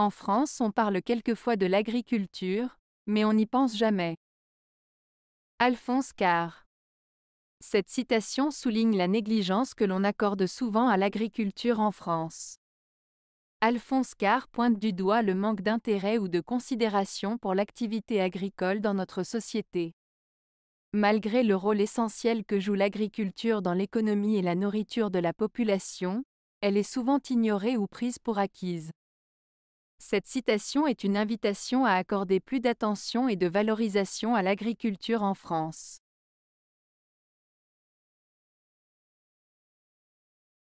En France, on parle quelquefois de l'agriculture, mais on n'y pense jamais. Alphonse Carr. Cette citation souligne la négligence que l'on accorde souvent à l'agriculture en France. Alphonse Carr pointe du doigt le manque d'intérêt ou de considération pour l'activité agricole dans notre société. Malgré le rôle essentiel que joue l'agriculture dans l'économie et la nourriture de la population, elle est souvent ignorée ou prise pour acquise. Cette citation est une invitation à accorder plus d'attention et de valorisation à l'agriculture en France.